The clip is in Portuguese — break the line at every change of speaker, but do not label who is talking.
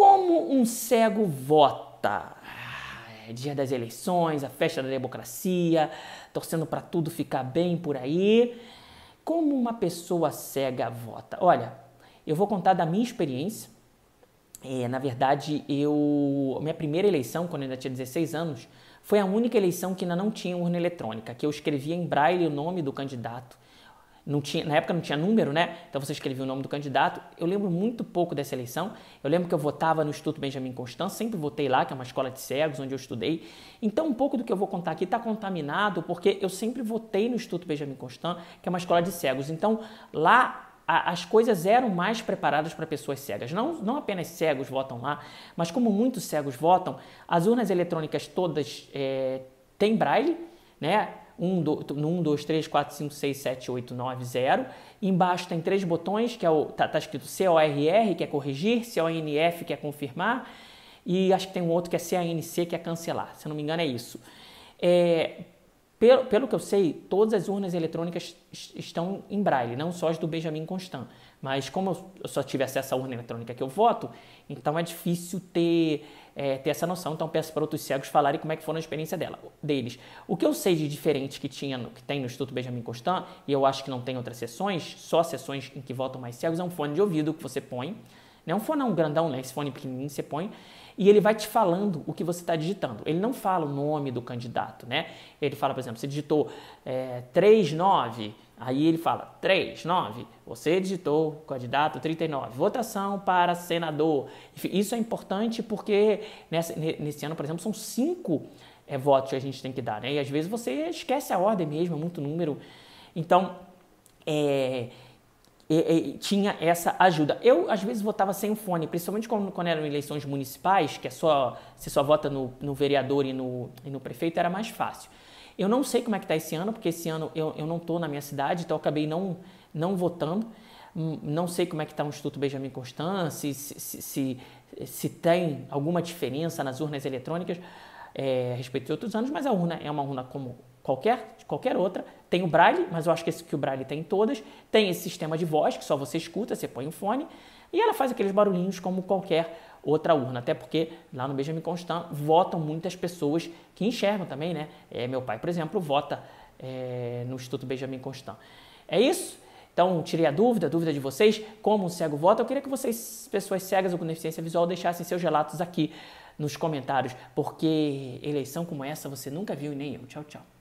Como um cego vota? Ah, é dia das eleições, a festa da democracia, torcendo para tudo ficar bem por aí. Como uma pessoa cega vota? Olha, eu vou contar da minha experiência. É, na verdade, eu minha primeira eleição, quando eu ainda tinha 16 anos, foi a única eleição que ainda não tinha urna eletrônica, que eu escrevia em braille o nome do candidato não tinha, na época não tinha número, né? Então você escrevia o nome do candidato. Eu lembro muito pouco dessa eleição. Eu lembro que eu votava no Instituto Benjamin Constant, sempre votei lá, que é uma escola de cegos onde eu estudei. Então um pouco do que eu vou contar aqui está contaminado porque eu sempre votei no Instituto Benjamin Constant, que é uma escola de cegos. Então lá as coisas eram mais preparadas para pessoas cegas. Não, não apenas cegos votam lá, mas como muitos cegos votam, as urnas eletrônicas todas é, têm braille, né? 1, 2, 3, 4, 5, 6, 7, 8, 9, 0. Embaixo tem três botões, que é o, tá, tá escrito CORR, que é corrigir, CONF, que é confirmar, e acho que tem um outro que é CANC, que é cancelar. Se eu não me engano, é isso. É, pelo, pelo que eu sei, todas as urnas eletrônicas estão em braille, não só as do Benjamin Constant. Mas como eu só tive acesso à urna eletrônica que eu voto, então é difícil ter, é, ter essa noção. Então peço para outros cegos falarem como é que foi a experiência dela, deles. O que eu sei de diferente que, tinha, que tem no Instituto Benjamin Constant, e eu acho que não tem outras sessões, só sessões em que votam mais cegos, é um fone de ouvido que você põe não é um fone grandão, né? Esse fone pequenininho você põe e ele vai te falando o que você está digitando. Ele não fala o nome do candidato, né? Ele fala, por exemplo, você digitou é, 39, aí ele fala 39, você digitou candidato 39, votação para senador. Isso é importante porque nessa, nesse ano, por exemplo, são cinco é, votos que a gente tem que dar, né? E às vezes você esquece a ordem mesmo, é muito número. Então, é e, e, tinha essa ajuda. Eu, às vezes, votava sem o fone, principalmente quando, quando eram eleições municipais, que é só, você só vota no, no vereador e no, e no prefeito, era mais fácil. Eu não sei como é que está esse ano, porque esse ano eu, eu não estou na minha cidade, então eu acabei não, não votando. Hum, não sei como é que está o Instituto Benjamin Constant, se, se, se, se, tem alguma diferença nas urnas eletrônicas, é, a respeito de outros anos, mas a urna é uma urna como qualquer, qualquer outra. Tem o Braille, mas eu acho que, esse, que o Braille tem em todas. Tem esse sistema de voz, que só você escuta, você põe um fone, e ela faz aqueles barulhinhos como qualquer outra urna. Até porque lá no Benjamin Constant votam muitas pessoas que enxergam também, né? É, meu pai, por exemplo, vota é, no Instituto Benjamin Constant. É isso? Então, tirei a dúvida, a dúvida de vocês, como um cego vota. Eu queria que vocês, pessoas cegas ou com deficiência visual, deixassem seus relatos aqui nos comentários, porque eleição como essa você nunca viu e nem eu. Tchau, tchau.